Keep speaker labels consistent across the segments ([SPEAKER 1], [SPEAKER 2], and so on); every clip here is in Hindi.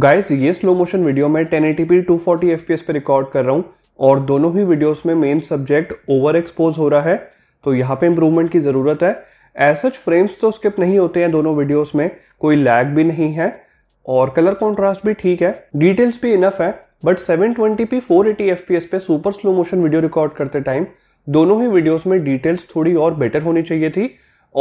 [SPEAKER 1] गाइस ये स्लो मोशन वीडियो मैं 1080p 240 fps पे रिकॉर्ड कर रहा हूँ और दोनों ही वीडियोस में मेन सब्जेक्ट ओवर एक्सपोज हो रहा है तो यहाँ पे इम्प्रूवमेंट की ज़रूरत है एज सच फ्रेम्स तो स्किप नहीं होते हैं दोनों वीडियोस में कोई लैग भी नहीं है और कलर कॉन्ट्रास्ट भी ठीक है डिटेल्स भी इनफ है बट सेवन ट्वेंटी पी फोर पे super slow motion video record करते टाइम दोनों ही वीडियोज़ में डिटेल्स थोड़ी और बेटर होनी चाहिए थी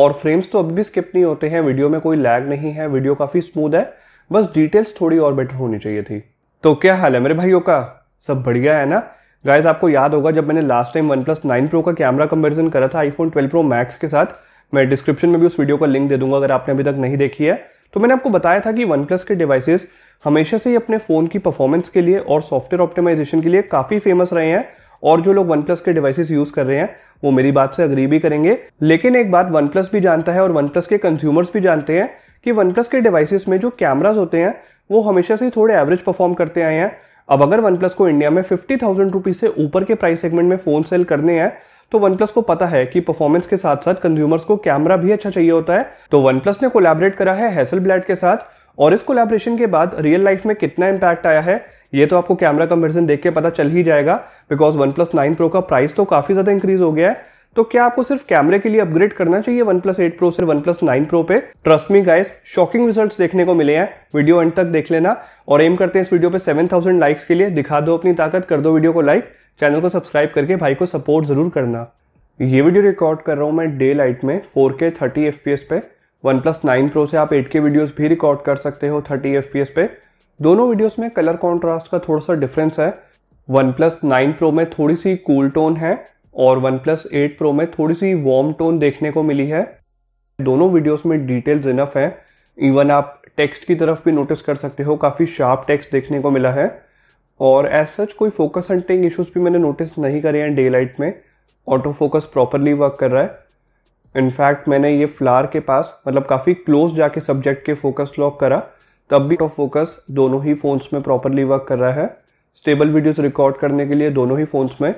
[SPEAKER 1] और फ्रेम्स तो अब भी स्किप नहीं होते हैं वीडियो में कोई लैग नहीं है वीडियो काफ़ी स्मूद है बस डिटेल्स थोड़ी और बेटर होनी चाहिए थी तो क्या हाल है मेरे भाइयों का सब बढ़िया है ना गाइज आपको याद होगा जब मैंने last time one plus nine pro का कैमरा कंपेरिजन करा था आईफोन ट्वेल्व प्रो मैक्स के साथ मैं डिस्क्रिप्शन में भी उस वीडियो का लिंक दे दूंगा अगर आपने अभी तक नहीं देखी है तो मैंने आपको बताया था कि वन प्लस के डिवाइसेज हमेशा से ही अपने फ़ोन की परफॉर्मेंस के लिए और सॉफ्टवेयर ऑप्टिमाइजेशन के लिए काफ़ी फेमस रहे हैं और जो लोग वन प्लस के डिवाइसेस यूज कर रहे हैं वो मेरी बात से अग्री भी करेंगे लेकिन एक बात वन प्लस भी जानता है और वन प्लस के कंज्यूमर्स भी जानते हैं कि वन प्लस के डिवाइसेस में जो कैमराज होते हैं वो हमेशा से थोड़े एवरेज परफॉर्म करते आए हैं अब अगर वन प्लस को इंडिया में फिफ्टी थाउजेंड रुपीज से ऊपर के प्राइस सेगमेंट में फोन सेल करने हैं तो वन प्लस को पता है कि परफॉर्मेंस के साथ साथ कंज्यूमर्स को कैमरा भी अच्छा चाहिए होता है तो वन प्लस ने कोलेबरेट करा है हैसल ब्लैड के साथ और इस कोलेब्रेशन के बाद रियल लाइफ में कितना इम्पैक्ट आया है ये तो आपको कैमरा कंपेरिजन देख के पता चल ही जाएगा because one plus nine pro का प्राइस तो काफ़ी ज़्यादा इंक्रीज हो गया है तो क्या आपको सिर्फ कैमरे के लिए अपग्रेड करना चाहिए वन प्लस एट प्रो से वन प्लस नाइन प्रो पे trust me guys shocking results देखने को मिले हैं वीडियो एंड तक देख लेना और एम करते हैं इस वीडियो पे सेवन थाउजेंड लाइक्स के लिए दिखा दो अपनी ताकत कर दो वीडियो को लाइक चैनल को सब्सक्राइब करके भाई को सपोर्ट जरूर करना ये वीडियो रिकॉर्ड कर रहा हूँ मैं डे लाइट में four K thirty F P S पे वन प्लस नाइन प्रो से आप एट के वीडियोज़ भी रिकॉर्ड कर सकते हो थर्टी एफ पे दोनों वीडियोज़ में कलर कॉन्ट्रास्ट का थोड़ा सा डिफरेंस है वन प्लस नाइन प्रो में थोड़ी सी कूल टोन है और वन प्लस एट प्रो में थोड़ी सी वार्म टोन देखने को मिली है दोनों वीडियोस में डिटेल्स इनफ है इवन आप टेक्स्ट की तरफ भी नोटिस कर सकते हो काफ़ी शार्प टेक्स्ट देखने को मिला है और एज सच कोई फोकस हंटिंग इश्यूज भी मैंने नोटिस नहीं करे हैं डे लाइट में ऑटो फोकस प्रॉपरली वर्क कर रहा है इनफैक्ट मैंने ये फ्लार के पास मतलब काफ़ी क्लोज जाके सब्जेक्ट के फोकस लॉक करा तब भी तो फोकस दोनों ही फ़ोन्स में प्रॉपरली वर्क कर रहा है स्टेबल वीडियोस रिकॉर्ड करने के लिए दोनों ही फ़ोन्स में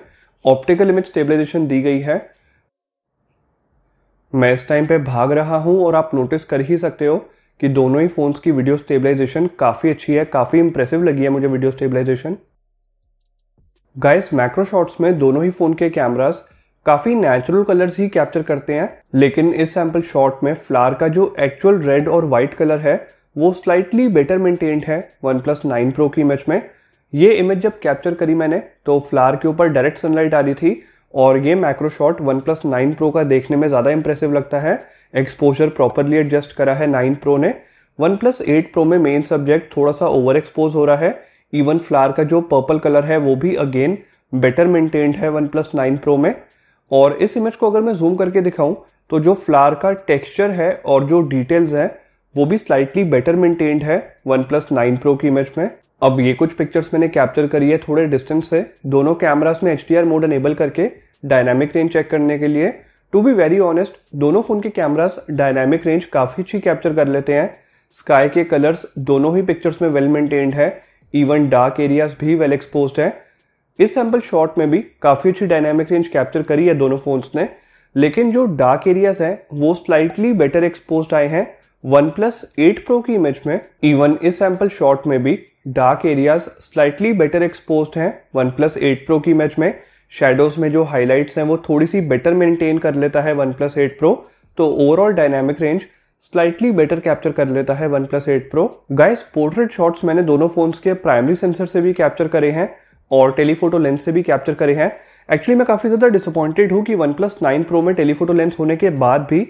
[SPEAKER 1] ऑप्टिकल इमेज स्टेबलाइजेशन दी गई है मैं इस टाइम पे भाग रहा हूँ और आप नोटिस कर ही सकते हो कि दोनों ही फ़ोन्स की वीडियो स्टेबलाइजेशन काफ़ी अच्छी है काफ़ी इंप्रेसिव लगी है मुझे video stabilisation guys macro shots में दोनों ही फ़ोन के कैमरास काफी नेचुरल कलर्स ही कैप्चर करते हैं लेकिन इस सैंपल शॉट में फ्लावर का जो एक्चुअल रेड और व्हाइट कलर है वो स्लाइटली बेटर मेंटेन्ड है वन प्लस नाइन प्रो की इमेज में ये इमेज जब कैप्चर करी मैंने तो फ्लावर के ऊपर डायरेक्ट सनलाइट आ रही थी और ये macro shot one plus nine pro का देखने में ज़्यादा इंप्रेसिव लगता है एक्सपोजर प्रॉपरली एडजस्ट करा है नाइन प्रो ने वन प्लस एट प्रो में मेन सब्जेक्ट थोड़ा सा ओवर एक्सपोज हो रहा है इवन फ्लावर का जो पर्पल कलर है वो भी अगेन बेटर मेंटेन्ड है वन प्लस नाइन प्रो में और इस इमेज को अगर मैं जूम करके दिखाऊं तो जो फ्लावर का टेक्सचर है और जो डिटेल्स हैं वो भी स्लाइटली बेटर मेंटेन्ड है वन प्लस नाइन प्रो की इमेज में अब ये कुछ पिक्चर्स मैंने कैप्चर करी है थोड़े डिस्टेंस से दोनों कैमरास में एच मोड एनेबल करके डायनामिक रेंज चेक करने के लिए टू बी वेरी ऑनेस्ट दोनों फ़ोन के कैमरास डायनामिक रेंज काफ़ी अच्छी कैप्चर कर लेते हैं स्काई के कलर्स दोनों ही पिक्चर्स में वेल मेंटेन्ड है इवन डार्क एरियाज भी वेल एक्सपोज है इस सैम्पल शॉट में भी काफ़ी अच्छी डायनामिक रेंज कैप्चर करी है दोनों फ़ोन्स ने लेकिन जो डार्क एरियाज हैं वो स्लाइटली बेटर एक्सपोज आए हैं वन प्लस एट प्रो की इमेज में इवन इस सैम्पल शॉट में भी dark areas slightly better expose हैं वन प्लस एट प्रो की इमेज में शेडोज में जो हाईलाइट्स हैं वो थोड़ी सी बेटर मेंटेन कर लेता है वन प्लस एट प्रो तो overall dynamic range slightly better capture कर लेता है one plus eight pro guys portrait shots मैंने दोनों फोन्स के प्राइमरी सेंसर से भी कैप्चर करे हैं और टेलीफोटो लेंस से भी कैप्चर करे हैं एक्चुअली मैं काफ़ी ज़्यादा डिसअपॉइंटेड हूँ कि वन प्लस नाइन प्रो में टेलीफोटो लेंस होने के बाद भी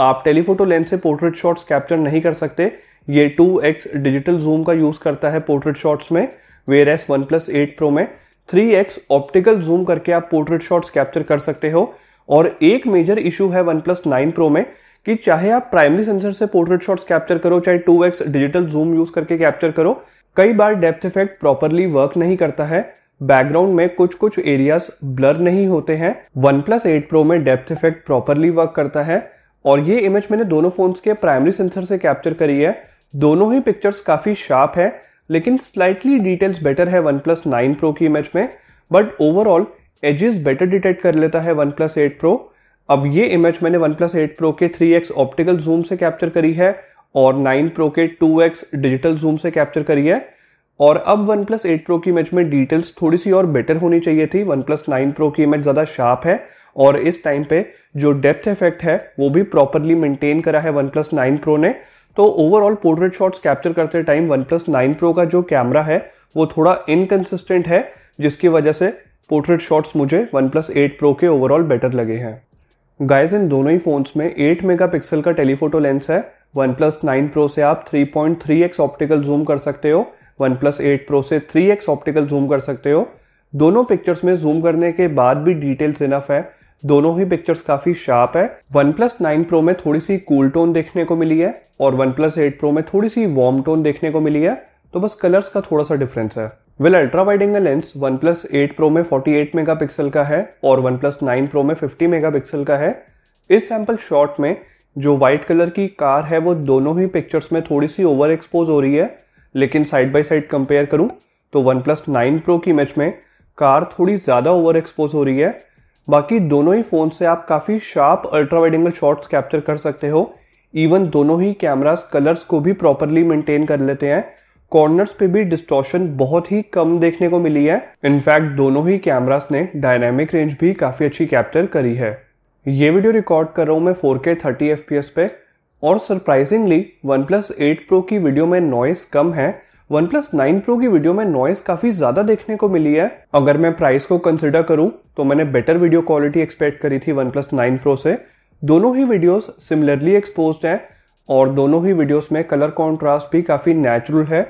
[SPEAKER 1] आप टेलीफोटो लेंस से पोर्ट्रेट शॉट्स कैप्चर नहीं कर सकते ये टू एक्स डिजिटल जूम का यूज़ करता है पोर्ट्रेट शॉट्स में whereas one plus eight pro में थ्री एक्स ऑप्टिकल जूम करके आप पोर्ट्रेट शॉट्स कैप्चर कर सकते हो और एक मेजर इशू है वन प्लस नाइन प्रो में कि चाहे आप प्राइमरी सेंसर से पोर्ट्रेट शॉट्स कैप्चर करो चाहे two x digital zoom use करके कैप्चर करो कई बार डेप्थ इफेक्ट प्रॉपरली वर्क नहीं करता है बैकग्राउंड में कुछ कुछ एरियाज ब्लर नहीं होते हैं वन प्लस एट प्रो में डेप्थ इफेक्ट प्रॉपरली वर्क करता है और ये इमेज मैंने दोनों फोन्स के प्राइमरी सेंसर से कैप्चर करी है दोनों ही पिक्चर्स काफ़ी शार्प है लेकिन स्लाइटली डिटेल्स बेटर है वन प्लस नाइन प्रो की इमेज में but overall edges better detect कर लेता है वन प्लस एट प्रो अब ये इमेज मैंने वन प्लस एट प्रो के थ्री एक्स ऑप्टिकल जूम से कैप्चर करी है और नाइन प्रो के टू एक्स डिजिटल जूम से कैप्चर करी है और अब वन प्लस एट प्रो की इमेज में डिटेल्स थोड़ी सी और बेटर होनी चाहिए थी वन प्लस नाइन प्रो की इमेज ज़्यादा शार्प है और इस टाइम पे जो डेप्थ इफेक्ट है वो भी प्रॉपरली मेंटेन करा है वन प्लस नाइन प्रो ने तो ओवरऑल पोर्ट्रेट शॉट्स कैप्चर करते time one plus nine pro का जो कैमरा है वो थोड़ा इनकन्सिस्टेंट है जिसकी वजह से पोर्ट्रेट शॉट्स मुझे वन प्लस एट प्रो के ओवरऑल बेटर लगे हैं गाइज इन दोनों ही फ़ोन्स में 8 मेगापिक्सल का टेलीफोटो लेंस है वन प्लस नाइन प्रो से आप 3.3x ऑप्टिकल जूम कर सकते हो वन प्लस एट प्रो से थ्री एक्स ऑप्टिकल जूम कर सकते हो दोनों पिक्चर्स में जूम करने के बाद भी डिटेल्स इनफ है दोनों ही पिक्चर्स काफी शार्प है वन प्लस नाइन प्रो में थोड़ी सी कूल टोन देखने को मिली है और वन प्लस एट प्रो में थोड़ी सी वार्म टोन देखने को मिली है तो बस कलर्स का थोड़ा सा डिफरेंस है well ultra wide angle lens one plus eight pro में फोर्टी एट मेगा पिक्सल का है और वन प्लस नाइन प्रो में फिफ्टी मेगा पिक्सल का है इस सैम्पल शॉट में जो व्हाइट कलर की कार है वो दोनों ही पिक्चर्स में थोड़ी सी ओवर एक्सपोज हो रही है लेकिन साइड बाई साइड कंपेयर करूँ तो वन प्लस नाइन प्रो की मैच में कार थोड़ी ज़्यादा ओवर एक्सपोज हो रही है बाकी दोनों ही फ़ोन से आप काफ़ी sharp ultra wide angle shots capture कर सकते हो इवन दोनों ही कैमरास कलर्स को भी प्रॉपरली मेंटेन कर लेते हैं कॉर्नर्स पे भी डिस्टॉर्शन बहुत ही कम देखने को मिली है इनफैक्ट दोनों ही कैमरास ने डायनामिक रेंज भी काफ़ी अच्छी कैप्चर करी है ये वीडियो रिकॉर्ड कर रहा हूँ मैं 4K 30 FPS पे और surprisingly one plus eight pro की वीडियो में नॉइस कम है वन प्लस नाइन प्रो की वीडियो में नॉइस काफी ज्यादा देखने को मिली है अगर मैं प्राइस को कंसिडर करूं तो मैंने बेटर वीडियो क्वालिटी एक्सपेक्ट करी थी वन प्लस नाइन प्रो से दोनों ही वीडियोस सिमिलरली एक्सपोज हैं और दोनों ही वीडियोस में कलर कॉन्ट्रास्ट भी काफ़ी नेचुरल है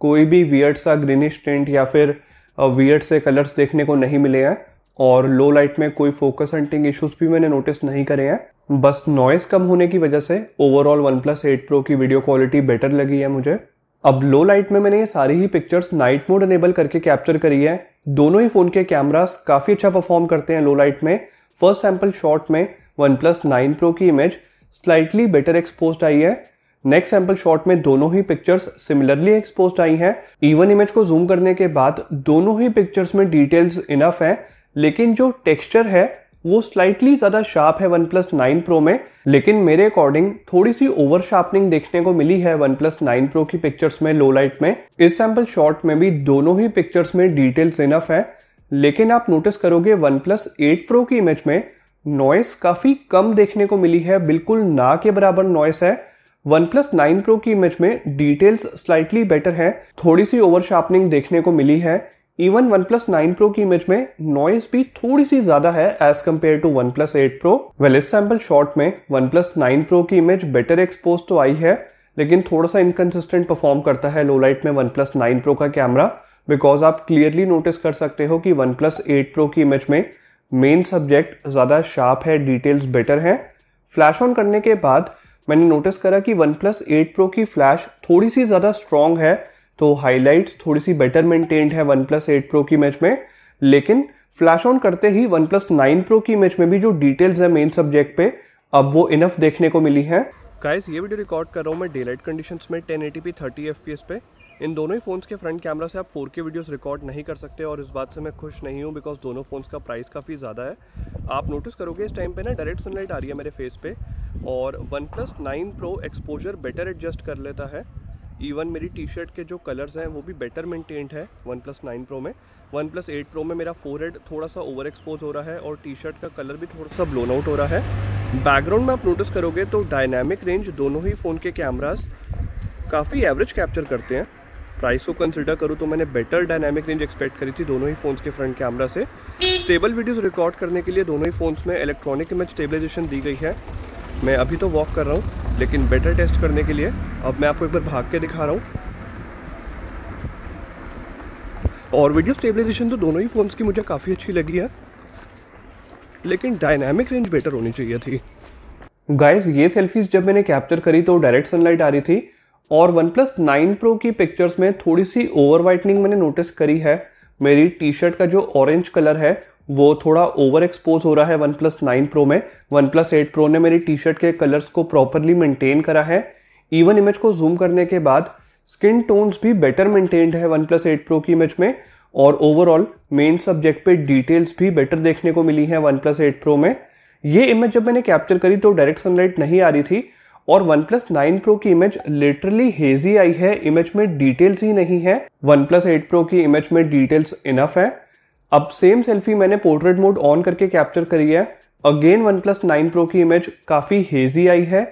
[SPEAKER 1] कोई भी वियर्ड सा ग्रीनिश टेंट या फिर वियर्ड uh, से कलर्स देखने को नहीं मिले हैं और लो लाइट में कोई फोकस हंटिंग इश्यूज भी मैंने नोटिस नहीं करे हैं बस नॉइस कम होने की वजह से overall one plus eight pro की वीडियो क्वालिटी बेटर लगी है मुझे अब लो लाइट में मैंने ये सारी ही पिक्चर्स नाइट मोड इनेबल करके कैप्चर करी है दोनों ही फ़ोन के कैमरास काफ़ी अच्छा परफॉर्म करते हैं लो लाइट में फर्स्ट सैम्पल शॉट में वन प्लस नाइन प्रो की इमेज स्लाइटली बेटर एक्सपोज आई है नेक्स्ट सैम्पल शॉट में दोनों ही पिक्चर्स सिमिलरली एक्सपोज आई हैं इवन इमेज को जूम करने के बाद दोनों ही पिक्चर्स में डिटेल्स इनफ है लेकिन जो टेक्सचर है वो स्लाइटली ज़्यादा शार्प है वन प्लस नाइन प्रो में लेकिन मेरे अकॉर्डिंग थोड़ी सी ओवर शार्पनिंग देखने को मिली है वन प्लस नाइन प्रो की पिक्चर्स में लो लाइट में इस सैम्पल शॉट में भी दोनों ही पिक्चर्स में डिटेल्स इनफ है लेकिन आप नोटिस करोगे वन प्लस एट प्रो की इमेज में नॉइस काफ़ी कम देखने को मिली है बिल्कुल ना के बराबर नॉइस है वन प्लस नाइन प्रो की इमेज में डिटेल्स स्लाइटली बेटर है थोड़ी सी ओवर शार्पनिंग देखने को मिली है even one plus nine pro की इमेज में नॉइज भी थोड़ी सी ज्यादा है as compare to one plus eight pro well इस सैम्पल शॉट में वन प्लस नाइन प्रो की इमेज बेटर एक्सपोज तो आई है लेकिन थोड़ा सा इनकन्सिस्टेंट परफॉर्म करता है लोलाइट में वन प्लस नाइन प्रो का कैमरा बिकॉज आप क्लियरली नोटिस कर सकते हो कि वन प्लस एट प्रो की इमेज में मेन सब्जेक्ट ज़्यादा शार्प है डिटेल्स बेटर हैं फ्लैश ऑन करने के बाद मैंने नोटिस करा कि वन प्लस एट प्रो की फ्लैश थोड़ी सी ज़्यादा स्ट्रॉन्ग है तो हाईलाइट्स थोड़ी सी बेटर मेंटेन्ड है वन प्लस एट प्रो की इमेज में लेकिन फ्लैश ऑन करते ही वन प्लस नाइन प्रो की इमेज में भी जो डिटेल्स है मेन सब्जेक्ट पे अब वो इनफ देखने को मिली है गाइस ये वीडियो रिकॉर्ड कर रहा हूँ मैं डे लाइट कंडीशन में ten eighty p thirty F P S पे इन दोनों ही फ़ोन्स के फ्रंट कैमरा से आप 4K वीडियोज़ रिकॉर्ड नहीं कर सकते और इस बात से मैं खुश नहीं हूँ बिकॉज दोनों फ़ोन्स का प्राइस काफ़ी ज़्यादा है आप नोटिस करोगे इस टाइम पे ना डायरेक्ट सनलाइट आ रही है मेरे फेस पे और one plus nine pro exposure better adjust कर लेता है इवन मेरी टी शर्ट के जो कलर्स हैं वो भी बेटर मेंटेन्ड है वन प्लस नाइन प्रो में वन प्लस एट प्रो में मेरा हेड थोड़ा सा ओवर एक्सपोज हो रहा है और टी शर्ट का कलर भी थोड़ा सा ब्लोन आउट हो रहा है बैकग्राउंड में आप नोटिस करोगे तो डायनामिक रेंज दोनों ही फ़ोन के कैमराज काफ़ी एवरेज कैप्चर करते हैं प्राइस को कंसिडर करूँ तो मैंने बेटर डायनामिक रेंज एक्सपेक्ट करी थी दोनों ही फ़ोन्स के फ्रंट कैमरा से स्टेबल वीडियोस रिकॉर्ड करने के लिए दोनों ही फ़ोन्स में इलेक्ट्रॉनिक इमेज स्टेबलाइजेशन दी गई है मैं अभी तो वॉक कर रहा हूँ लेकिन बेटर टेस्ट करने के लिए अब मैं आपको एक बार भाग के दिखा रहा हूँ और वीडियो स्टेबलाइजेशन तो दोनों ही फ़ोन्स की मुझे काफ़ी अच्छी लगी है लेकिन डायनामिक रेंज बेटर होनी चाहिए थी गाइस ये सेल्फीज जब मैंने कैप्चर करी तो डायरेक्ट सनलाइट आ रही थी और वन प्लस नाइन प्रो की पिक्चर्स में थोड़ी सी ओवर वाइटनिंग मैंने नोटिस करी है मेरी टी शर्ट का जो ऑरेंज कलर है वो थोड़ा ओवर एक्सपोज हो रहा है वन प्लस नाइन प्रो में वन प्लस एट प्रो ने मेरी टी शर्ट के कलर्स को प्रॉपरली मेंटेन करा है इवन इमेज को जूम करने के बाद स्किन टोन्स भी बेटर मेंटेन्ड है वन प्लस एट प्रो की इमेज में और ओवरऑल मेन सब्जेक्ट पे डिटेल्स भी बेटर देखने को मिली है वन प्लस एट प्रो में ये इमेज जब मैंने कैप्चर करी तो डायरेक्ट सनलाइट नहीं आ रही थी और वन प्लस नाइन प्रो की इमेज लिटरली हेजी आई है इमेज में डिटेल्स ही नहीं है वन प्लस एट प्रो की इमेज में डिटेल्स इनफ है अब सेम सेल्फी मैंने पोर्ट्रेट मोड ऑन करके कैप्चर करी है again one plus nine pro की इमेज काफ़ी हेजी आई है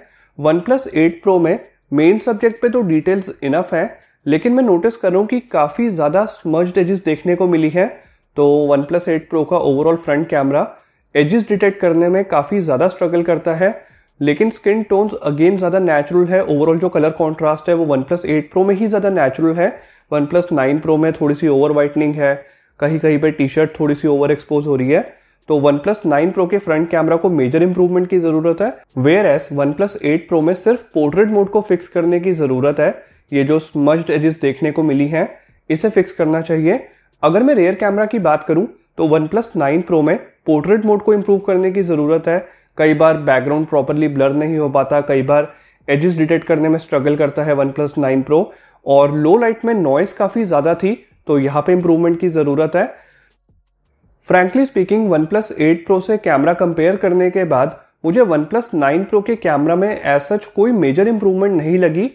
[SPEAKER 1] वन प्लस एट प्रो में मेन सब्जेक्ट पे तो डिटेल्स इनफ है लेकिन मैं नोटिस कर रहा हूँ कि काफ़ी ज़्यादा स्मर्ज एजिस देखने को मिली है तो वन प्लस एट प्रो का overall front camera edges detect करने में काफ़ी ज़्यादा स्ट्रगल करता है लेकिन स्किन टोन्स अगेन ज़्यादा नेचुरल है ओवरऑल जो कलर कॉन्ट्रास्ट है वो वन प्लस एट प्रो में ही ज़्यादा नेचुरल है वन प्लस नाइन प्रो में थोड़ी सी ओवर वाइटनिंग है कहीं कहीं पे टी शर्ट थोड़ी सी ओवर एक्सपोज हो रही है तो वन प्लस नाइन प्रो के फ्रंट कैमरा को मेजर इंप्रूवमेंट की जरूरत है whereas one plus eight pro में सिर्फ पोर्ट्रेट मोड को फिक्स करने की जरूरत है ये जो स्मज्ड एजेस देखने को मिली है इसे फिक्स करना चाहिए अगर मैं रेयर कैमरा की बात करूं तो वन प्लस नाइन प्रो में पोर्ट्रेट मोड को इम्प्रूव करने की ज़रूरत है कई बार बैकग्राउंड प्रॉपरली ब्लर नहीं हो पाता कई बार एजिस डिटेक्ट करने में स्ट्रगल करता है वन प्लस नाइन प्रो और लो लाइट में नॉइस काफ़ी ज़्यादा थी तो यहाँ पे इम्प्रूवमेंट की ज़रूरत है frankly speaking one plus eight pro से कैमरा कंपेयर करने के बाद मुझे वन प्लस नाइन प्रो के कैमरा में एज सच कोई मेजर इम्प्रूवमेंट नहीं लगी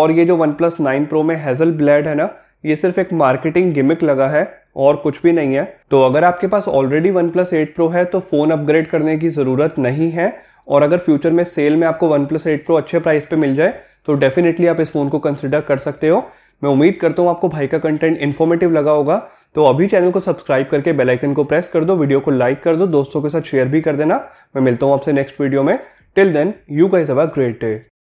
[SPEAKER 1] और ये जो वन प्लस नाइन प्रो में हेजल ब्लेड है ना ये सिर्फ एक मार्केटिंग गिमिक लगा है और कुछ भी नहीं है तो अगर आपके पास already one plus eight pro है तो फ़ोन अपग्रेड करने की ज़रूरत नहीं है और अगर फ्यूचर में सेल में आपको वन प्लस एट प्रो अच्छे प्राइस पे मिल जाए तो डेफिनेटली आप इस फ़ोन को कंसिडर कर सकते हो मैं उम्मीद करता हूँ आपको भाई का कंटेंट इन्फॉर्मेटिव लगा होगा तो अभी चैनल को सब्सक्राइब करके बेल आइकन को प्रेस कर दो वीडियो को लाइक कर दो दोस्तों के साथ शेयर भी कर देना मैं मिलता हूँ आपसे नेक्स्ट वीडियो में टिल देन यू का ग्रेट डे